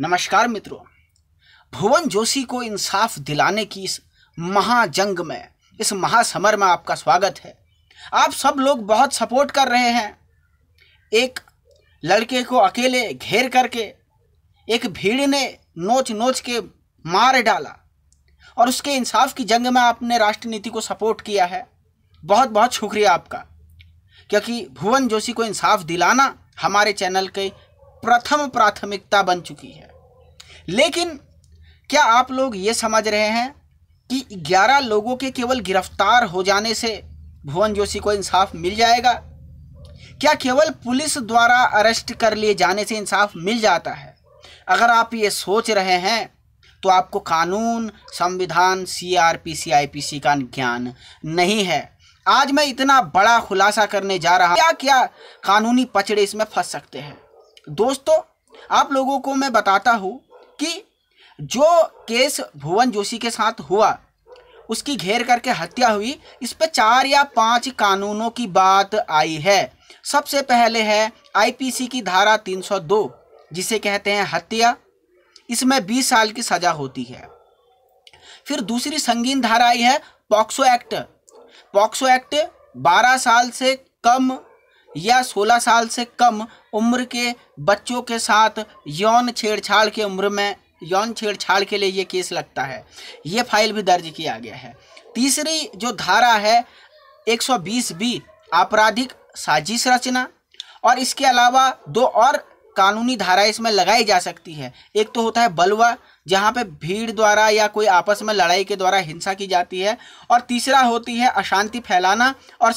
नमस्कार मित्रों भुवन जोशी को इंसाफ दिलाने की इस महाजंग में इस महासमर में आपका स्वागत है आप सब लोग बहुत सपोर्ट कर रहे हैं एक लड़के को अकेले घेर करके एक भीड़ ने नोच नोच के मार डाला और उसके इंसाफ की जंग में आपने राष्ट्र नीति को सपोर्ट किया है बहुत बहुत शुक्रिया आपका क्योंकि भुवन जोशी को इंसाफ दिलाना हमारे चैनल के प्रथम प्राथमिकता बन चुकी है लेकिन क्या आप लोग ये समझ रहे हैं कि 11 लोगों के केवल गिरफ्तार हो जाने से भुवन जोशी को इंसाफ मिल जाएगा क्या केवल पुलिस द्वारा अरेस्ट कर लिए जाने से इंसाफ मिल जाता है अगर आप ये सोच रहे हैं तो आपको कानून संविधान पी सी का ज्ञान नहीं है आज मैं इतना बड़ा खुलासा करने जा रहा क्या क्या कानूनी पचड़े इसमें फंस सकते हैं दोस्तों आप लोगों को मैं बताता हूँ कि जो केस भुवन जोशी के साथ हुआ उसकी घेर करके हत्या हुई इस पर चार या पांच कानूनों की बात आई है सबसे पहले है आईपीसी की धारा 302 जिसे कहते हैं हत्या इसमें 20 साल की सजा होती है फिर दूसरी संगीन धारा आई है पॉक्सो एक्ट पॉक्सो एक्ट 12 साल से कम या 16 साल से कम उम्र के बच्चों के साथ यौन छेड़छाड़ के उम्र में यौन छेड़छाड़ के लिए ये केस लगता है ये फाइल भी दर्ज किया गया है तीसरी जो धारा है 120 बी आपराधिक साजिश रचना और इसके अलावा दो और कानूनी धारा इसमें लगाई जा सकती है एक तो होता है बलवा जहाँ पे भीड़ द्वारा या कोई आपस में लड़ाई के द्वारा हिंसा की जाती है और तीसरा होती है अशांति फैलाना और